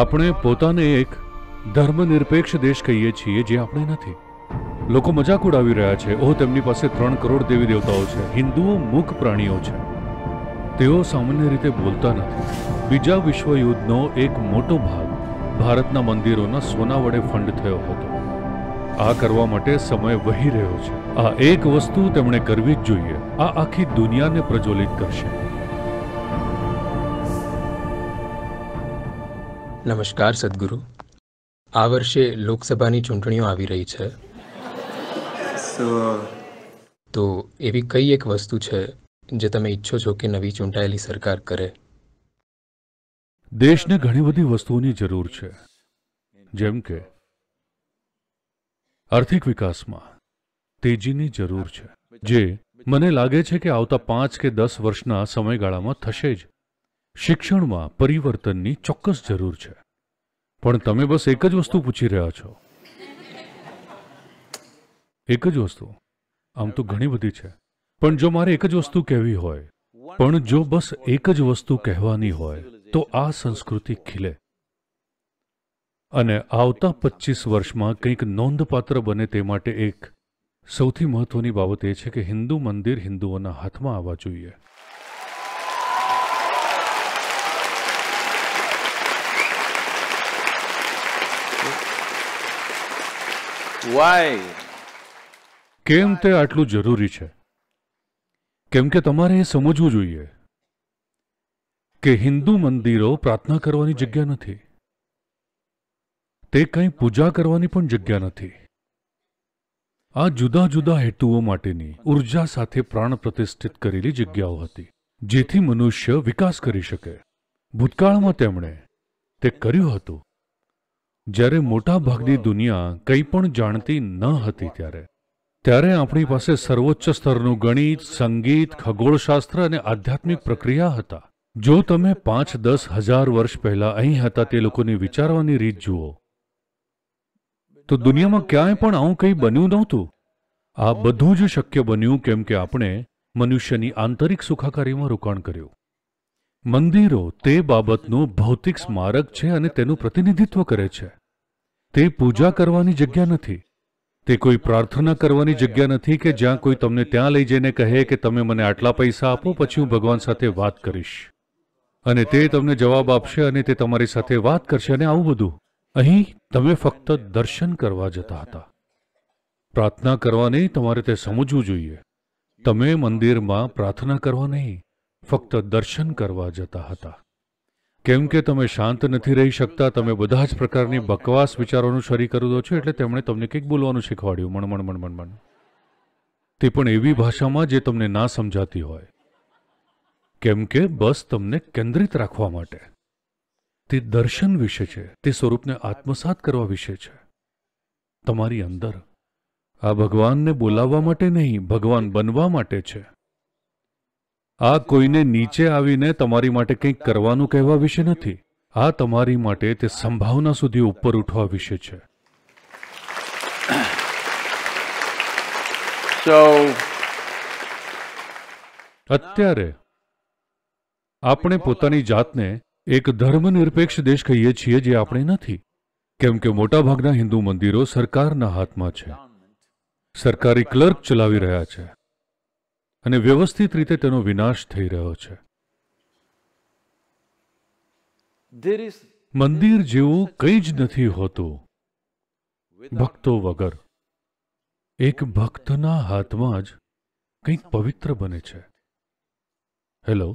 આપણે પોતાને એક ધર્મનિરપેક્ષ દેશ કહીએ છીએ જે આપણે નથી લોકો મજાક ઉડાવી રહ્યા છે ઓહ તેમની પાસે ત્રણ કરોડ દેવી દેવતાઓ છે હિન્દુઓ મૂક પ્રાણીઓ છે તેઓ સામાન્ય રીતે બોલતા નથી બીજા વિશ્વયુદ્ધનો એક મોટો ભાગ ભારતના મંદિરોના સોના વડે ફંડ થયો હતો આ કરવા માટે સમય વહી રહ્યો છે આ એક વસ્તુ તેમણે કરવી જ જોઈએ આ આખી દુનિયાને પ્રજ્વલિત કરશે નમસ્કાર સદગુરુ આ વર્ષે લોકસભાની ચૂંટણીઓ આવી રહી છે તો એવી કઈ એક વસ્તુ છે જે તમે ઈચ્છો છો કે નવી ચૂંટાયેલી સરકાર કરે દેશને ઘણી બધી વસ્તુઓની જરૂર છે જેમ કે આર્થિક વિકાસમાં તેજીની જરૂર છે જે મને લાગે છે કે આવતા પાંચ કે દસ વર્ષના સમયગાળામાં થશે જ શિક્ષણમાં પરિવર્તનની ચોક્કસ જરૂર છે પણ તમે બસ એક જ વસ્તુ પૂછી રહ્યા છો એક જ વસ્તુ આમ તો ઘણી બધી છે પણ જો મારે એક જ વસ્તુ કહેવી હોય પણ જો બસ એક જ વસ્તુ કહેવાની હોય તો આ સંસ્કૃતિ ખીલે અને આવતા પચીસ વર્ષમાં કંઈક નોંધપાત્ર બને તે માટે એક સૌથી મહત્વની બાબત એ છે કે હિન્દુ મંદિર હિન્દુઓના હાથમાં આવવા જોઈએ વાય કેમ તે આટલું જરૂરી છે કેમ કે તમારે એ સમજવું જોઈએ કે હિન્દુ મંદિરો પ્રાર્થના કરવાની જગ્યા નથી તે કંઈ પૂજા કરવાની પણ જગ્યા નથી આ જુદા જુદા હેતુઓ માટેની ઉર્જા સાથે પ્રાણ પ્રતિષ્ઠિત કરેલી જગ્યાઓ હતી જેથી મનુષ્ય વિકાસ કરી શકે ભૂતકાળમાં તેમણે તે કર્યું હતું જ્યારે મોટાભાગની દુનિયા કંઈ પણ જાણતી ન હતી ત્યારે ત્યારે આપણી પાસે સર્વોચ્ચ સ્તરનું ગણિત સંગીત ખગોળશાસ્ત્ર અને આધ્યાત્મિક પ્રક્રિયા હતા જો તમે પાંચ દસ હજાર વર્ષ પહેલા અહીં હતા તે લોકોની વિચારવાની રીત જુઓ તો દુનિયામાં ક્યાંય પણ આવું કંઈ બન્યું નહોતું આ બધું જ શક્ય બન્યું કેમ કે આપણે મનુષ્યની આંતરિક સુખાકારીમાં રોકાણ કર્યું મંદિરો તે બાબતનું ભૌતિક સ્મારક છે અને તેનું પ્રતિનિધિત્વ કરે છે તે પૂજા કરવાની જગ્યા નથી તે કોઈ પ્રાર્થના કરવાની જગ્યા નથી કે જ્યાં કોઈ તમને ત્યાં લઈ જઈને કહે કે તમે મને આટલા પૈસા આપો પછી હું ભગવાન સાથે વાત કરીશ અને તે તમને જવાબ આપશે અને તે તમારી સાથે વાત કરશે અને આવું બધું અહીં તમે ફક્ત દર્શન કરવા જતા હતા પ્રાર્થના કરવા નહીં તમારે તે સમજવું જોઈએ તમે મંદિરમાં પ્રાર્થના કરવા નહીં ફક્ત દર્શન કરવા જતા હતા કેમ કે તમે શાંત નથી રહી શકતા તમે બધા જ પ્રકારની બકવાસ વિચારોનું શરી કરી દો છો એટલે તેમણે તમને કંઈક બોલવાનું શીખવાડ્યું મણ મણ મણ મણ તે પણ એવી ભાષામાં જે તમને ના સમજાતી હોય કેમ કે બસ તમને કેન્દ્રિત રાખવા માટે તે દર્શન વિશે છે તે સ્વરૂપને આત્મસાત કરવા વિશે છે તમારી અંદર આ ભગવાનને બોલાવવા માટે નહીં ભગવાન બનવા માટે છે આ કોઈને નીચે આવીને તમારી માટે કંઈક કરવાનું કહેવા વિશે નથી આ તમારી માટે તે સંભાવના સુધી ઉપર ઉઠવા વિશે છે અત્યારે આપણે પોતાની જાતને એક ધર્મનિરપેક્ષ દેશ કહીએ છીએ જે આપણે નથી કેમ કે મોટાભાગના હિન્દુ મંદિરો સરકારના હાથમાં છે સરકારી ક્લર્ક ચલાવી રહ્યા છે અને વ્યવસ્થિત રીતે તેનો વિનાશ થઈ રહ્યો છે મંદિર જેવું કંઈ જ નથી હોતું ભક્તો વગર એક ભક્તના હાથમાં જ કંઈક પવિત્ર બને છે હેલો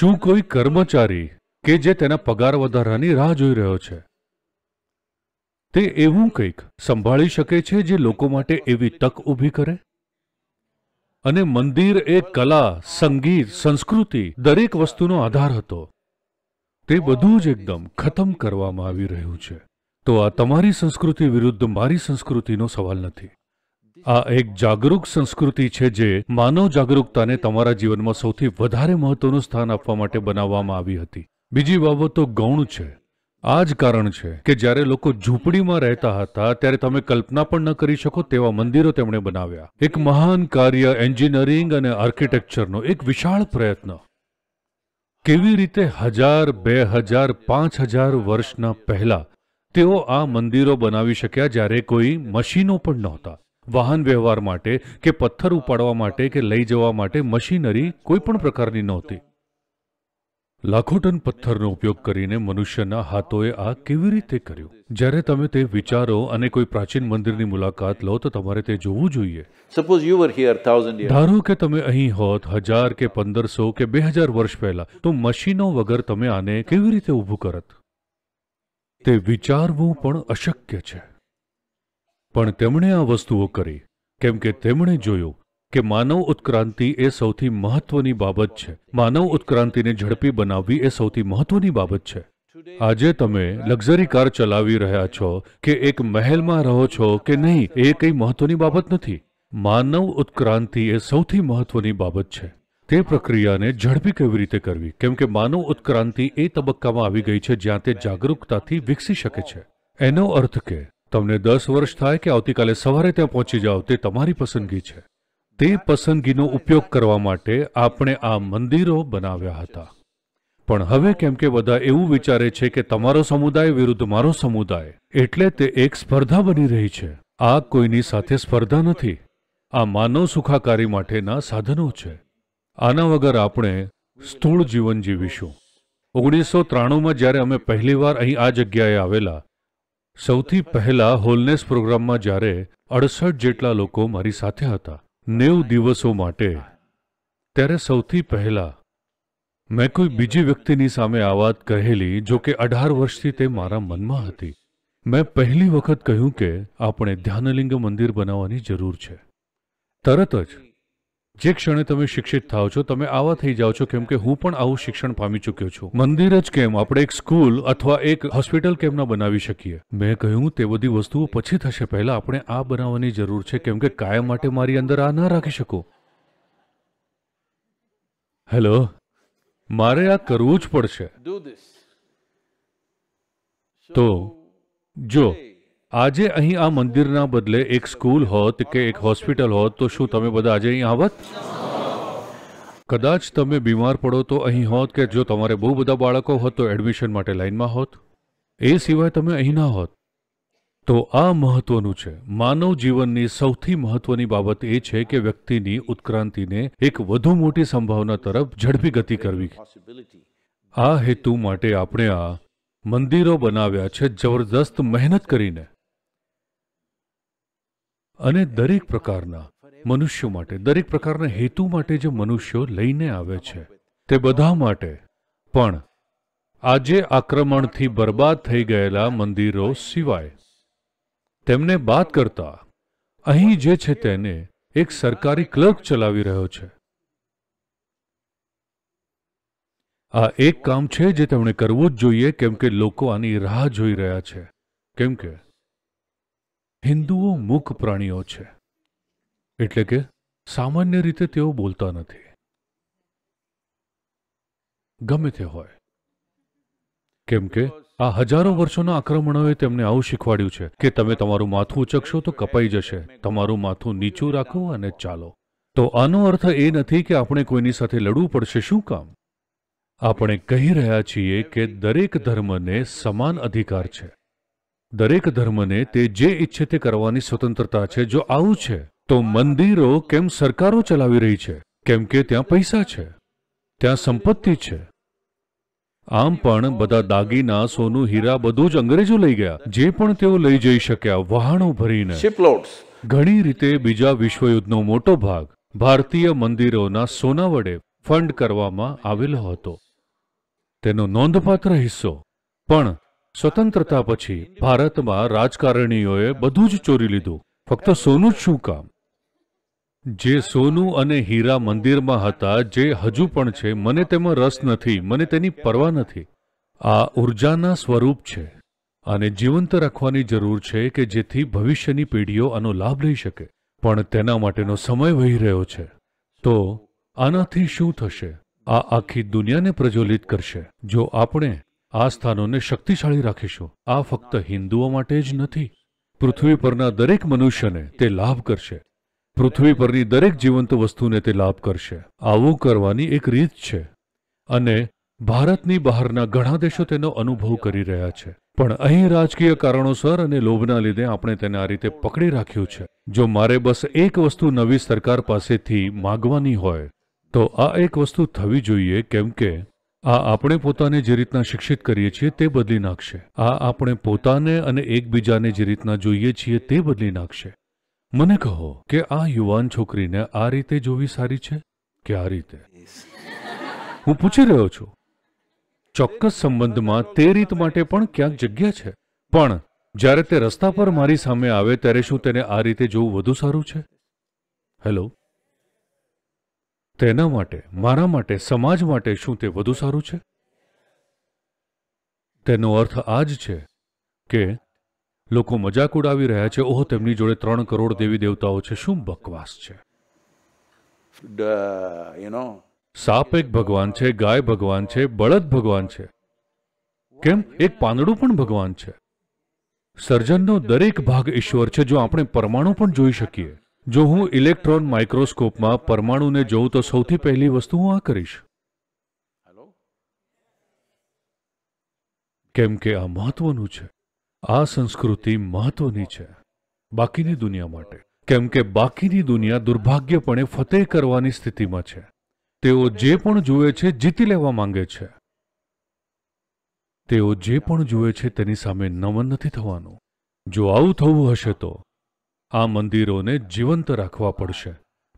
શું કોઈ કર્મચારી કે જે તેના પગાર વધારાની રાહ જોઈ રહ્યો છે તે એવું કંઈક સંભાળી શકે છે જે લોકો માટે એવી તક ઊભી કરે અને મંદિર એ કલા સંગીત સંસ્કૃતિ દરેક વસ્તુનો આધાર હતો તે બધું જ એકદમ ખતમ કરવામાં આવી રહ્યું છે તો આ તમારી સંસ્કૃતિ વિરુદ્ધ મારી સંસ્કૃતિનો સવાલ નથી આ એક જાગૃત સંસ્કૃતિ છે જે માનવ જાગૃતતાને તમારા જીવનમાં સૌથી વધારે મહત્વનું સ્થાન આપવા માટે બનાવવામાં આવી હતી બીજી બાબતો ગૌણ છે આ જ કારણ છે કે જ્યારે લોકો ઝૂંપડીમાં રહેતા હતા ત્યારે તમે કલ્પના પણ ન કરી શકો તેવા મંદિરો તેમણે બનાવ્યા એક મહાન કાર્ય એન્જિનિયરિંગ અને આર્કિટેક્ચરનો એક વિશાળ પ્રયત્ન કેવી રીતે હજાર બે હજાર પાંચ હજાર વર્ષના પહેલા તેઓ આ મંદિરો બનાવી શક્યા જ્યારે કોઈ મશીનો પણ નહોતા વાહન વ્યવહાર માટે કે પથ્થર ઉપાડવા માટે કે લઈ જવા માટે મશીનરી કોઈ પણ પ્રકારની નહોતી લાખો ટન પથ્થરનો ઉપયોગ કરીને મનુષ્યના હાથોએ આ કેવી રીતે કર્યું જ્યારે તમે તે વિચારો અને કોઈ પ્રાચીન મંદિરની મુલાકાત લો તો તમારે તે જોવું જોઈએ સપોઝ યુ વર હિયર 1000 ધારો કે તમે અહીં હોત 1000 કે 1500 કે 2000 વર્ષ પહેલા તો મશીનો વગર તમે આને કેવી રીતે ઊભું કરત તે વિચારવું પણ અશક્ય છે પણ તેમણે આ વસ્તુઓ કરી કેમ કે તેમણે જોયું કે માનવ ઉત્ક્રાંતિ એ સૌથી મહત્વની બાબત છે માનવ ઉત્ક્રાંતિને ઝડપી બનાવવી એ સૌથી મહત્વની બાબત છે આજે તમે લક્ઝરી કાર ચલાવી રહ્યા છો કે એક મહેલમાં રહો છો કે નહીં એ કંઈ મહત્વની બાબત નથી માનવ ઉત્ક્રાંતિ એ સૌથી મહત્વની બાબત છે તે પ્રક્રિયાને ઝડપી કેવી રીતે કરવી કેમ કે માનવ ઉત્ક્રાંતિ એ તબક્કામાં આવી ગઈ છે જ્યાં તે જાગરૂકતાથી વિકસી શકે છે એનો અર્થ કે તમને દસ વર્ષ થાય કે આવતીકાલે સવારે ત્યાં પહોંચી જાઓ તે તમારી પસંદગી છે તે પસંદગીનો ઉપયોગ કરવા માટે આપણે આ મંદિરો બનાવ્યા હતા પણ હવે કેમ કે બધા એવું વિચારે છે કે તમારો સમુદાય વિરુદ્ધ મારો સમુદાય એટલે તે એક સ્પર્ધા બની રહી છે આ કોઈની સાથે સ્પર્ધા નથી આ માનવ સુખાકારી માટેના સાધનો છે આના વગર આપણે સ્થૂળ જીવન જીવીશું ઓગણીસો ત્રાણુંમાં જ્યારે અમે પહેલીવાર અહીં આ જગ્યાએ આવેલા સૌથી પહેલા હોલનેસ પ્રોગ્રામમાં જ્યારે અડસઠ જેટલા લોકો મારી સાથે હતા નેવ દિવસો માટે ત્યારે સૌથી પહેલા મેં કોઈ બીજી વ્યક્તિની સામે આ વાત કહેલી જો કે અઢાર વર્ષથી તે મારા મનમાં હતી મેં પહેલી વખત કહ્યું કે આપણે ધ્યાનલિંગ મંદિર બનાવવાની જરૂર છે તરત જ જે ક્ષણે તમે શિક્ષિત થાવ છો તમે આવા થઈ જાઓ છો કેમ કે હું પણ આવું શિક્ષણ પામી ચૂક્યો છું મંદિર જ કેમ આપણે એક સ્કૂલ અથવા એક હોસ્પિટલ કેમ ન બનાવી શકીએ મેં કહ્યું તે બધી વસ્તુઓ પછી થશે પહેલા આપણે આ બનાવવાની જરૂર છે કેમ કે કાયમ માટે મારી અંદર આ ના રાખી શકો હેલો મારે આ કરવું જ પડશે તો જો આજે અહીં આ મંદિર ના બદલે એક સ્કૂલ હોત કે એક હોસ્પિટલ હોત તો શું તમે બધા આજે આવત કદાચ તમે બીમાર પડો તો અહીં હોત કે જો તમારા બહુ બધા બાળકો હોત તો એડમિશન માટે લાઈનમાં હોત એ સિવાય તમે અહીં ના હોત તો આ મહત્વનું છે માનવ જીવન ની સૌથી મહત્વની બાબત એ છે કે વ્યક્તિ ની ઉતક્રાંતિ ને એક વધુ મોટી સંભાવના તરફ ઝડપી ગતિ કરવી આ હેતુ માટે આપણે આ મંદિરો બનાવ્યા છે જબરદસ્ત મહેનત કરીને અને દરેક પ્રકારના મનુષ્યો માટે દરેક પ્રકારના હેતુ માટે જે મનુષ્યો લઈને આવે છે તે બધા માટે પણ આજે આક્રમણથી બરબાદ થઈ ગયેલા મંદિરો સિવાય તેમને બાદ કરતા અહીં જે છે તેને એક સરકારી ક્લર્ક ચલાવી રહ્યો છે આ એક કામ છે જે તેમણે કરવું જ જોઈએ કેમ કે લોકો આની રાહ જોઈ રહ્યા છે કેમ કે હિન્દુઓ મુખ પ્રાણીઓ છે એટલે કે સામાન્ય રીતે તેઓ બોલતા નથી ગમે તે હોય કેમ કે આ હજારો વર્ષોના આક્રમણોએ તેમને આવું શીખવાડ્યું છે કે તમે તમારું માથું ઉચકશો તો કપાઈ જશે તમારું માથું નીચું રાખો અને ચાલો તો આનો અર્થ એ નથી કે આપણે કોઈની સાથે લડવું પડશે શું કામ આપણે કહી રહ્યા છીએ કે દરેક ધર્મને સમાન અધિકાર છે દરેક ધર્મને તે જે ઈચ્છે તે કરવાની સ્વતંત્રતા છે જો આવું છે તો મંદિરો કેમ સરકારો ચલાવી રહી છે કેમ કે ત્યાં પૈસા છે ત્યાં સંપત્તિ છે આમ પણ બધા દાગીના સોનું હીરા બધું જ અંગ્રેજો લઈ ગયા જે પણ તેઓ લઈ જઈ શક્યા વહાણો ભરીને ઘણી રીતે બીજા વિશ્વયુદ્ધનો મોટો ભાગ ભારતીય મંદિરોના સોના વડે ફંડ કરવામાં આવેલો હતો તેનો નોંધપાત્ર હિસ્સો પણ સ્વતંત્રતા પછી ભારતમાં રાજકારણીઓએ બધું જ ચોરી લીધું ફક્ત સોનું જ શું કામ જે સોનું અને હીરા મંદિરમાં હતા જે હજુ પણ છે મને તેમાં રસ નથી મને તેની પરવા નથી આ ઉર્જાના સ્વરૂપ છે અને જીવંત રાખવાની જરૂર છે કે જેથી ભવિષ્યની પેઢીઓ આનો લાભ લઈ શકે પણ તેના માટેનો સમય વહી રહ્યો છે તો આનાથી શું થશે આ આખી દુનિયાને પ્રજ્વલિત કરશે જો આપણે આ સ્થાનોને શક્તિશાળી રાખીશું આ ફક્ત હિન્દુઓ માટે જ નથી પૃથ્વી પરના દરેક મનુષ્યને તે લાભ કરશે પૃથ્વી પરની દરેક જીવંત વસ્તુને તે લાભ કરશે આવું કરવાની એક રીત છે અને ભારતની બહારના ઘણા દેશો તેનો અનુભવ કરી રહ્યા છે પણ અહીં રાજકીય કારણોસર અને લોભના લીધે આપણે તેને આ રીતે પકડી રાખ્યું છે જો મારે બસ એક વસ્તુ નવી સરકાર પાસેથી માગવાની હોય તો આ એક વસ્તુ થવી જોઈએ કેમ કે આ આપણે પોતાને જે રીતના શિક્ષિત કરીએ છીએ તે બદલી નાખશે આ આપણે પોતાને અને એકબીજાને જે રીતના જોઈએ છીએ તે બદલી નાખશે મને કહો કે આ યુવાન છોકરીને આ રીતે જોવી સારી છે કે આ રીતે હું પૂછી રહ્યો છું ચોક્કસ સંબંધમાં તે રીત માટે પણ ક્યાંક જગ્યા છે પણ જ્યારે તે રસ્તા પર મારી સામે આવે ત્યારે શું તેને આ રીતે જોવું વધુ સારું છે હેલો તેના માટે મારા માટે સમાજ માટે શું તે વધુ સારું છે તેનો અર્થ આ જ છે કે લોકો મજાક ઉડાવી રહ્યા છે ઓહો તેમની જોડે ત્રણ કરોડ દેવી દેવતાઓ છે શું બકવાસ છે સાપ એક ભગવાન છે ગાય ભગવાન છે બળદ ભગવાન છે કેમ એક પાંદડું પણ ભગવાન છે સર્જનનો દરેક ભાગ ઈશ્વર છે જો આપણે પરમાણુ પણ જોઈ શકીએ જો હું ઇલેક્ટ્રોન માઇક્રોસ્કોપમાં પરમાણુને જોઉં તો સૌથી પહેલી વસ્તુ હું આ કરીશ કેમ કે આ મહત્વનું છે આ સંસ્કૃતિ મહત્વની છે બાકીની દુનિયા માટે કેમ કે બાકીની દુનિયા દુર્ભાગ્યપણે ફતેહ કરવાની સ્થિતિમાં છે તેઓ જે પણ જુએ છે જીતી લેવા માંગે છે તેઓ જે પણ જુએ છે તેની સામે નમન નથી થવાનું જો આવું થવું હશે તો આ મંદિરોને જીવંત રાખવા પડશે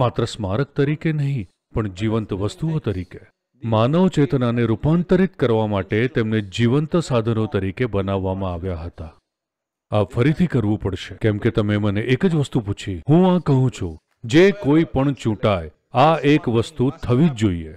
માત્ર સ્મારક તરીકે નહીં પણ જીવંત વસ્તુઓ તરીકે માનવ ચેતનાને રૂપાંતરિત કરવા માટે તેમને જીવંત સાધનો તરીકે બનાવવામાં આવ્યા હતા આ ફરીથી કરવું પડશે કેમ કે તમે મને એક જ વસ્તુ પૂછી હું આ કહું છું જે કોઈ પણ ચૂંટાય આ એક વસ્તુ થવી જ જોઈએ